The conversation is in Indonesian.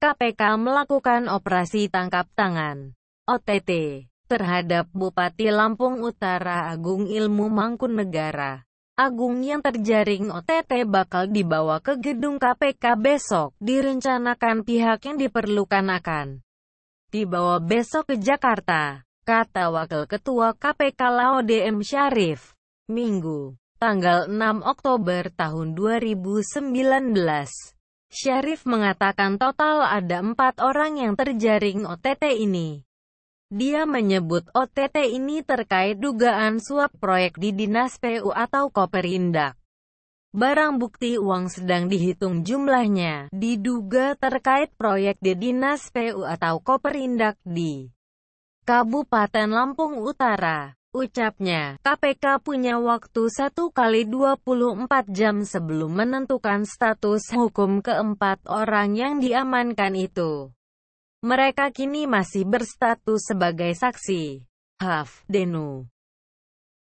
KPK melakukan operasi tangkap tangan OTT terhadap Bupati Lampung Utara Agung Ilmu Mangkunegara. Agung yang terjaring OTT bakal dibawa ke gedung KPK besok. Direncanakan pihak yang diperlukan akan dibawa besok ke Jakarta, kata Wakil Ketua KPK Laodem M. Syarif. Minggu, tanggal 6 Oktober tahun 2019. Syarif mengatakan total ada empat orang yang terjaring OTT ini. Dia menyebut OTT ini terkait dugaan suap proyek di Dinas PU atau Koperindak. Barang bukti uang sedang dihitung jumlahnya, diduga terkait proyek di Dinas PU atau Koperindak di Kabupaten Lampung Utara. Ucapnya, KPK punya waktu satu kali 24 jam sebelum menentukan status hukum keempat orang yang diamankan itu. Mereka kini masih berstatus sebagai saksi. Haf, Denu.